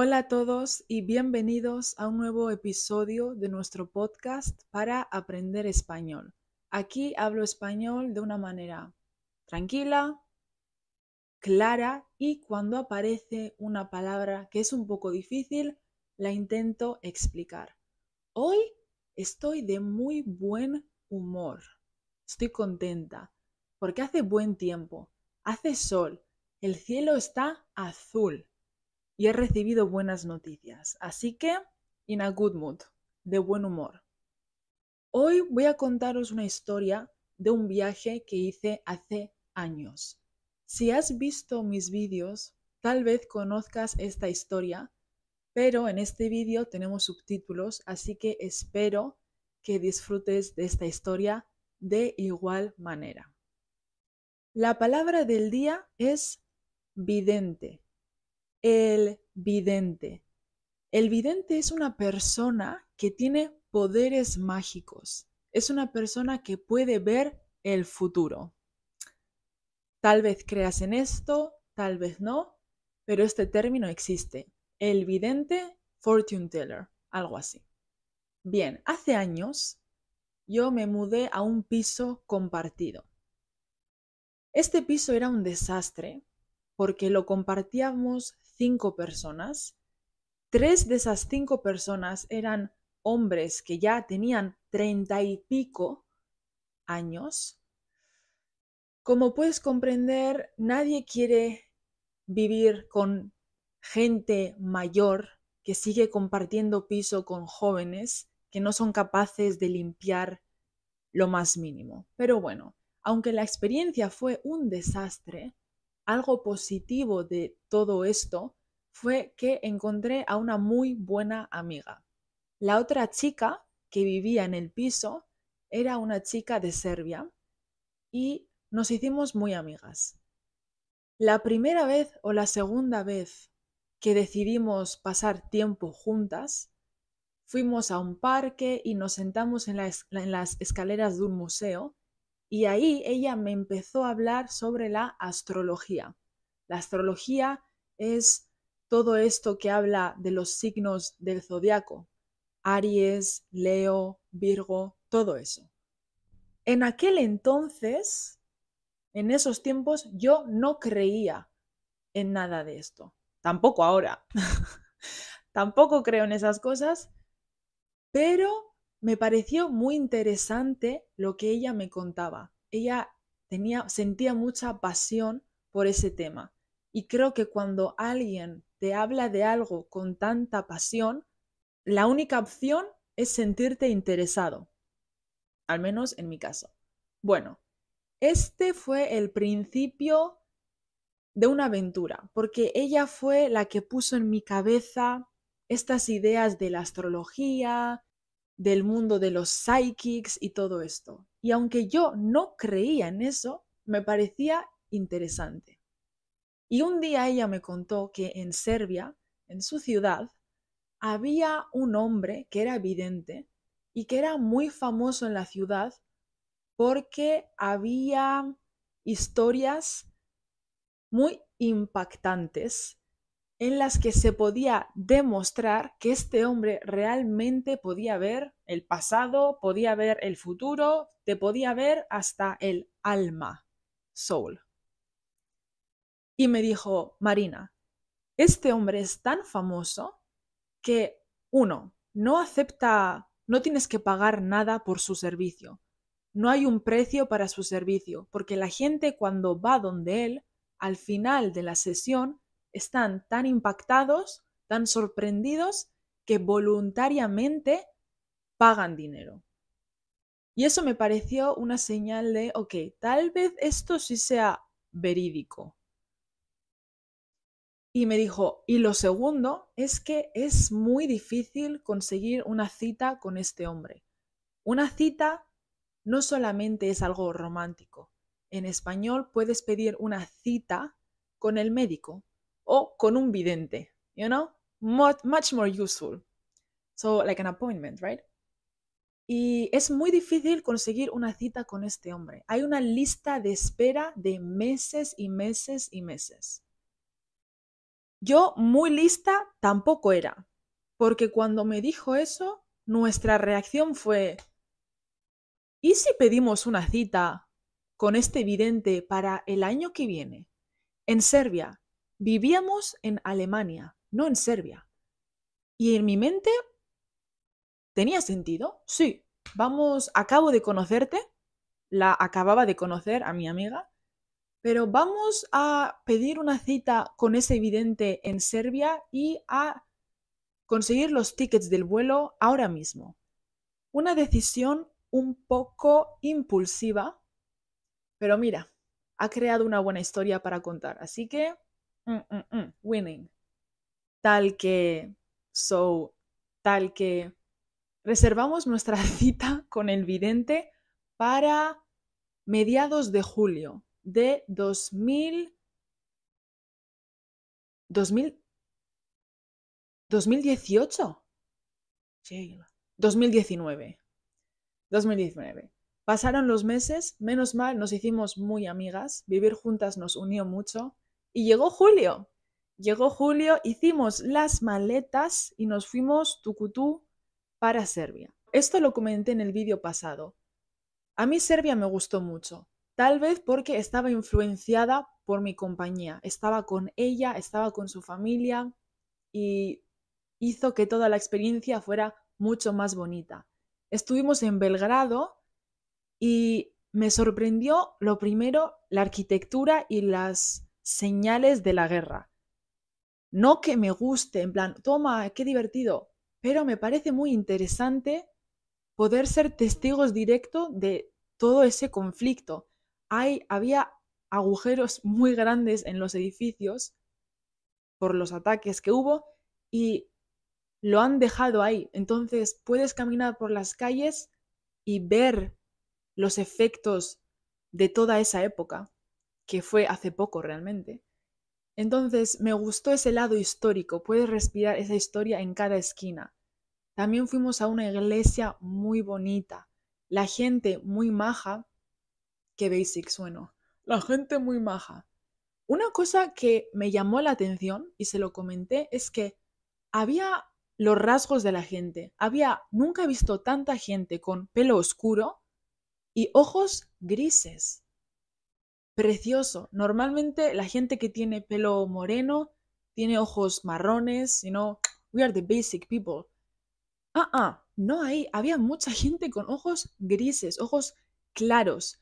Hola a todos y bienvenidos a un nuevo episodio de nuestro podcast para aprender español. Aquí hablo español de una manera tranquila, clara y cuando aparece una palabra que es un poco difícil, la intento explicar. Hoy estoy de muy buen humor. Estoy contenta porque hace buen tiempo, hace sol, el cielo está azul y he recibido buenas noticias, así que in a good mood, de buen humor. Hoy voy a contaros una historia de un viaje que hice hace años. Si has visto mis vídeos, tal vez conozcas esta historia, pero en este vídeo tenemos subtítulos, así que espero que disfrutes de esta historia de igual manera. La palabra del día es vidente el vidente. El vidente es una persona que tiene poderes mágicos. Es una persona que puede ver el futuro. Tal vez creas en esto, tal vez no, pero este término existe. El vidente fortune teller, algo así. Bien, hace años yo me mudé a un piso compartido. Este piso era un desastre porque lo compartíamos cinco personas. Tres de esas cinco personas eran hombres que ya tenían treinta y pico años. Como puedes comprender, nadie quiere vivir con gente mayor que sigue compartiendo piso con jóvenes que no son capaces de limpiar lo más mínimo. Pero bueno, aunque la experiencia fue un desastre, algo positivo de todo esto fue que encontré a una muy buena amiga. La otra chica que vivía en el piso era una chica de Serbia y nos hicimos muy amigas. La primera vez o la segunda vez que decidimos pasar tiempo juntas, fuimos a un parque y nos sentamos en las, escaleras de un museo y ahí ella me empezó a hablar sobre la astrología. La astrología es todo esto que habla de los signos del zodiaco, Aries, Leo, Virgo, todo eso. En aquel entonces, en esos tiempos, yo no creía en nada de esto. Tampoco ahora. Tampoco creo en esas cosas, pero me pareció muy interesante lo que ella me contaba. Ella sentía mucha pasión por ese tema. Y creo que cuando alguien te habla de algo con tanta pasión, la única opción es sentirte interesado. Al menos en mi caso. Bueno, este fue el principio de una aventura, porque ella fue la que puso en mi cabeza estas ideas de la astrología, del mundo de los psychics y todo esto. Y aunque yo no creía en eso, me parecía interesante. Y un día ella me contó que en Serbia, en su ciudad, había un hombre que era evidente y que era muy famoso en la ciudad porque había historias muy impactantes en las que se podía demostrar que este hombre realmente podía ver el pasado, podía ver el futuro, te podía ver hasta el alma, soul. Y me dijo, Marina, este hombre es tan famoso que, uno, no acepta, no tienes que pagar nada por su servicio. No hay un precio para su servicio, porque la gente cuando va donde él, al final de la sesión, están tan impactados, tan sorprendidos, que voluntariamente pagan dinero. Y eso me pareció una señal de, ok, tal vez esto sí sea verídico. Y me dijo, y lo segundo es que es muy difícil conseguir una cita con este hombre. Una cita no solamente es algo romántico. En español puedes pedir una cita con el médico, o con un vidente, you know? Much, more useful. So, like an appointment, right? Y es muy difícil conseguir una cita con este hombre. Hay una lista de espera de meses y meses y meses. Yo muy lista tampoco era, porque cuando me dijo eso, nuestra reacción fue, ¿y si pedimos una cita con este vidente para el año que viene? En Serbia, Vivíamos en Alemania, no en Serbia. Y en mi mente tenía sentido. Sí, vamos, acabo de conocerte, la acababa de conocer a mi amiga, pero vamos a pedir una cita con ese evidente en Serbia y a conseguir los tickets del vuelo ahora mismo. Una decisión un poco impulsiva, pero mira, ha creado una buena historia para contar, así que Mm, mm, mm. winning, tal que, so, tal que reservamos nuestra cita con el vidente para mediados de julio de 2000, 2000 2018. Sí. 2019. 2019. Pasaron los meses, menos mal nos hicimos muy amigas, vivir juntas nos unió mucho y llegó julio. Llegó julio, hicimos las maletas y nos fuimos Tucutú para Serbia. Esto lo comenté en el vídeo pasado. A mí Serbia me gustó mucho, tal vez porque estaba influenciada por mi compañía, estaba con ella, estaba con su familia y hizo que toda la experiencia fuera mucho más bonita. Estuvimos en Belgrado y me sorprendió lo primero la arquitectura y las señales de la guerra. No que me guste, en plan, toma, qué divertido, pero me parece muy interesante poder ser testigos directo de todo ese conflicto. Hay, había agujeros muy grandes en los edificios por los ataques que hubo y lo han dejado ahí. Entonces puedes caminar por las calles y ver los efectos de toda esa época que fue hace poco realmente. Entonces me gustó ese lado histórico, puedes respirar esa historia en cada esquina. También fuimos a una iglesia muy bonita, la gente muy maja, que basic sueno, la gente muy maja. Una cosa que me llamó la atención y se lo comenté es que había los rasgos de la gente. Había nunca visto tanta gente con pelo oscuro y ojos grises precioso. Normalmente la gente que tiene pelo moreno tiene ojos marrones, you know, we are the basic people. Ah, ah, no hay, había mucha gente con ojos grises, ojos claros,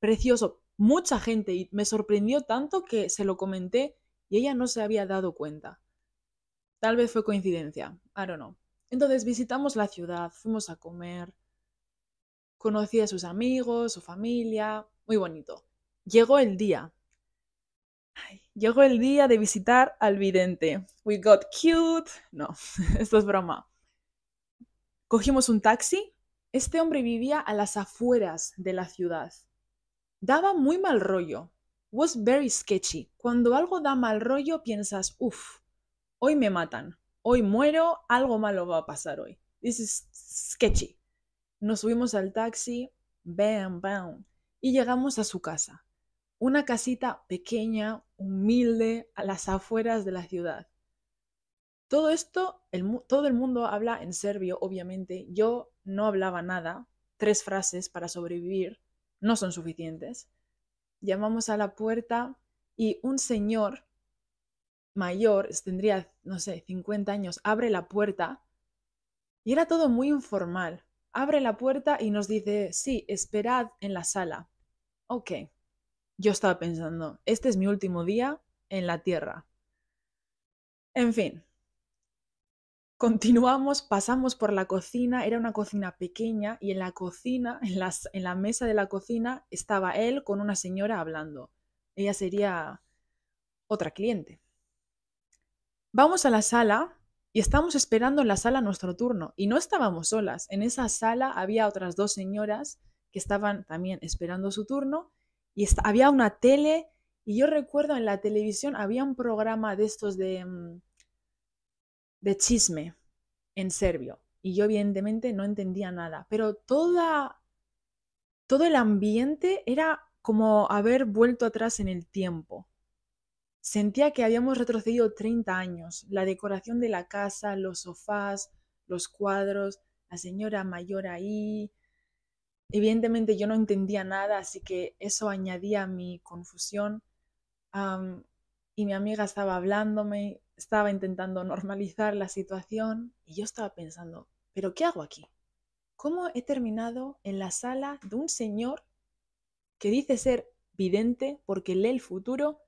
precioso, mucha gente y me sorprendió tanto que se lo comenté y ella no se había dado cuenta. Tal vez fue coincidencia, I don't know. Entonces visitamos la ciudad, fuimos a comer, conocí a sus amigos, su familia, muy bonito. Llegó el día. llegó el día de visitar al vidente. We got cute. No, esto es broma. Cogimos un taxi. Este hombre vivía a las afueras de la ciudad. Daba muy mal rollo. Was very sketchy. Cuando algo da mal rollo piensas, uff, hoy me matan, hoy muero, algo malo va a pasar hoy. This is sketchy. Nos subimos al taxi, bam, bam, y llegamos a su casa una casita pequeña, humilde, a las afueras de la ciudad. Todo esto, todo el mundo habla en serbio, obviamente. Yo no hablaba nada. Tres frases para sobrevivir no son suficientes. Llamamos a la puerta y un señor mayor, tendría, no sé, 50 años, abre la puerta y era todo muy informal. Abre la puerta y nos dice, sí, esperad en la sala. Ok, yo estaba pensando, este es mi último día en la Tierra. En fin, continuamos, pasamos por la cocina, era una cocina pequeña y en la cocina, en, la mesa de la cocina, estaba él con una señora hablando. Ella sería otra cliente. Vamos a la sala y estamos esperando en la sala nuestro turno y no estábamos solas. En esa sala había otras dos señoras que estaban también esperando su turno y había una tele y yo recuerdo en la televisión había un programa de estos mm, de, chisme en serbio y yo evidentemente no entendía nada, pero toda, todo el ambiente era como haber vuelto atrás en el tiempo. Sentía que habíamos retrocedido 30 años, la decoración de la casa, los sofás, los cuadros, la señora mayor ahí, Evidentemente yo no entendía nada, así que eso añadía mi confusión. y mi amiga estaba hablándome, estaba intentando normalizar la situación y yo estaba pensando, ¿pero qué hago aquí? ¿Cómo he terminado en la sala de un señor que dice ser vidente porque lee el futuro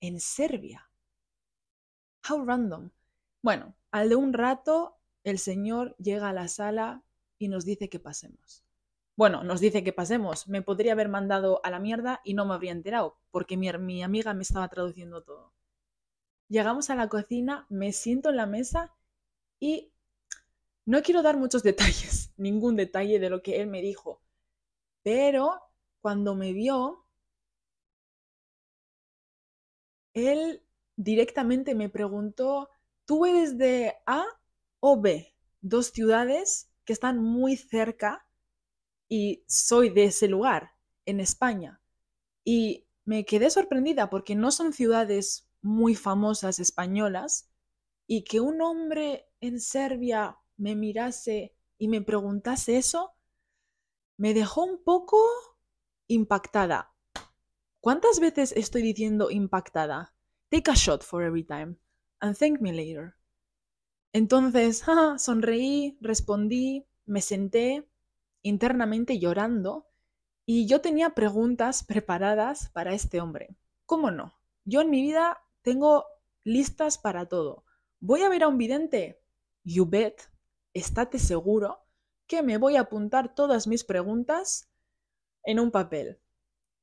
en Serbia? How random. Bueno, al de un rato el señor llega a la sala y nos dice que pasemos. Bueno, nos dice que pasemos. Me podría haber mandado a la mierda y no me habría enterado, porque mi, amiga me estaba traduciendo todo. Llegamos a la cocina, me siento en la mesa y no quiero dar muchos detalles, ningún detalle de lo que él me dijo, pero cuando me vio, él directamente me preguntó, ¿tú eres de A o B? Dos ciudades que están muy cerca y soy de ese lugar, en España. Y me quedé sorprendida porque no son ciudades muy famosas españolas y que un hombre en Serbia me mirase y me preguntase eso, me dejó un poco impactada. ¿Cuántas veces estoy diciendo impactada? Take a shot for every time and thank me later. Entonces, sonreí, respondí, me senté internamente llorando y yo tenía preguntas preparadas para este hombre. ¿Cómo no? Yo en mi vida tengo listas para todo. ¿Voy a ver a un vidente? You bet, estate seguro que me voy a apuntar todas mis preguntas en un papel.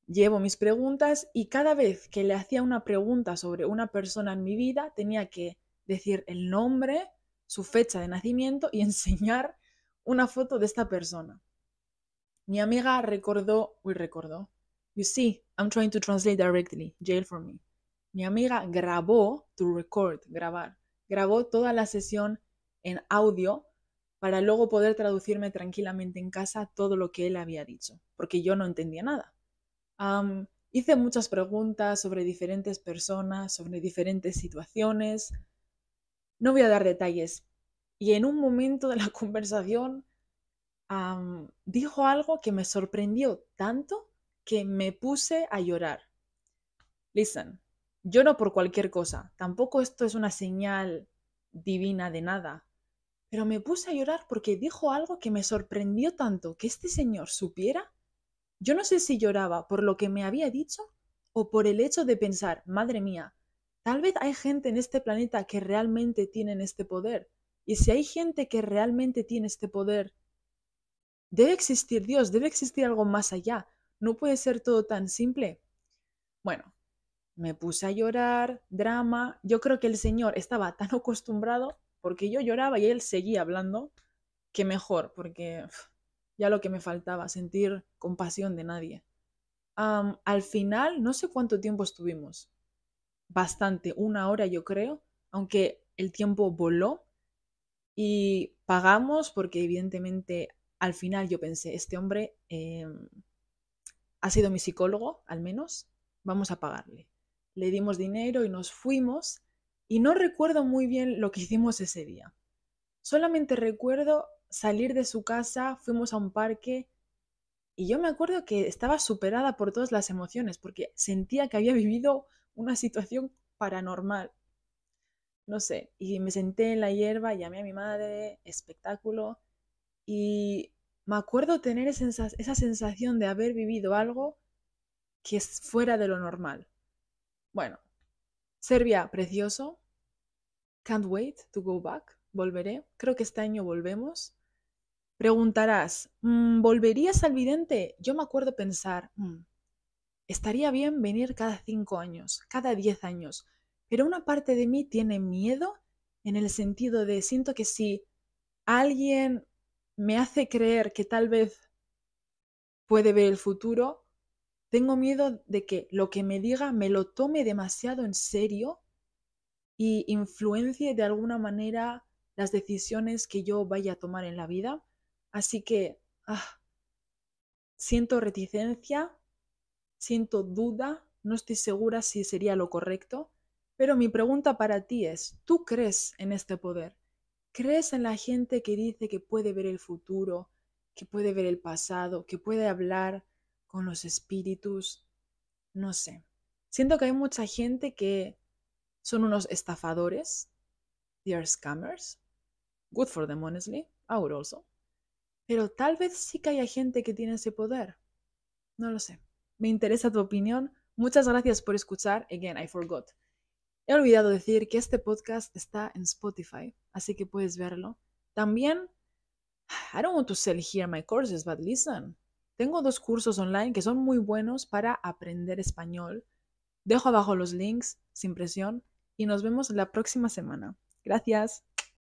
Llevo mis preguntas y cada vez que le hacía una pregunta sobre una persona en mi vida tenía que decir el nombre, su fecha de nacimiento y enseñar una foto de esta persona. Mi amiga recordó, uy, recordó. You see, I'm trying to translate directly. Jail for me. Mi amiga grabó, to record, grabar. Grabó toda la sesión en audio para luego poder traducirme tranquilamente en casa todo lo que él había dicho, porque yo no entendía nada. hice muchas preguntas sobre diferentes personas, sobre diferentes situaciones. No voy a dar detalles. Y en un momento de la conversación dijo algo que me sorprendió tanto que me puse a llorar. Listen, yo no por cualquier cosa, tampoco esto es una señal divina de nada, pero me puse a llorar porque dijo algo que me sorprendió tanto que este señor supiera. Yo no sé si lloraba por lo que me había dicho o por el hecho de pensar, madre mía, tal vez hay gente en este planeta que realmente tienen este poder. Y si hay gente que realmente tiene este poder, Debe existir Dios, debe existir algo más allá. No puede ser todo tan simple. Bueno, me puse a llorar, drama. Yo creo que el Señor estaba tan acostumbrado porque yo lloraba y él seguía hablando, que mejor, porque ya lo que me faltaba, sentir compasión de nadie. al final, no sé cuánto tiempo estuvimos. Bastante, una hora yo creo, aunque el tiempo voló y pagamos porque evidentemente al final yo pensé, este hombre em, ha sido mi psicólogo, al menos, vamos a pagarle. Le dimos dinero y nos fuimos y no recuerdo muy bien lo que hicimos ese día. Solamente recuerdo salir de su casa, fuimos a un parque y yo me acuerdo que estaba superada por todas las emociones porque sentía que había vivido una situación paranormal. No sé, y me senté en la hierba, llamé a mi madre, espectáculo, y me acuerdo tener esa, sensación de haber vivido algo que es fuera de lo normal. Bueno, Serbia, precioso. Can't wait to go back. Volveré. Creo que este año volvemos. Preguntarás, mm, ¿volverías al vidente? Yo me acuerdo pensar, mm, estaría bien venir cada cinco años, cada diez años, pero una parte de mí tiene miedo en el sentido de siento que si alguien me hace creer que tal vez puede ver el futuro, tengo miedo de que lo que me diga me lo tome demasiado en serio y influencie de alguna manera las decisiones que yo vaya a tomar en la vida. Así que ah, siento reticencia, siento duda, no estoy segura si sería lo correcto, pero mi pregunta para ti es, ¿tú crees en este poder? ¿Crees en la gente que dice que puede ver el futuro, que puede ver el pasado, que puede hablar con los espíritus? No sé. Siento que hay mucha gente que son unos estafadores. They are scammers. Good for them, honestly. would also. Pero tal vez sí que haya gente que tiene ese poder. No lo sé. Me interesa tu opinión. Muchas gracias por escuchar. Again, I forgot. He olvidado decir que este podcast está en Spotify así que puedes verlo. También, I don't want to sell here my courses, but listen, tengo dos cursos online que son muy buenos para aprender español. Dejo abajo los links, sin presión, y nos vemos la próxima semana. Gracias.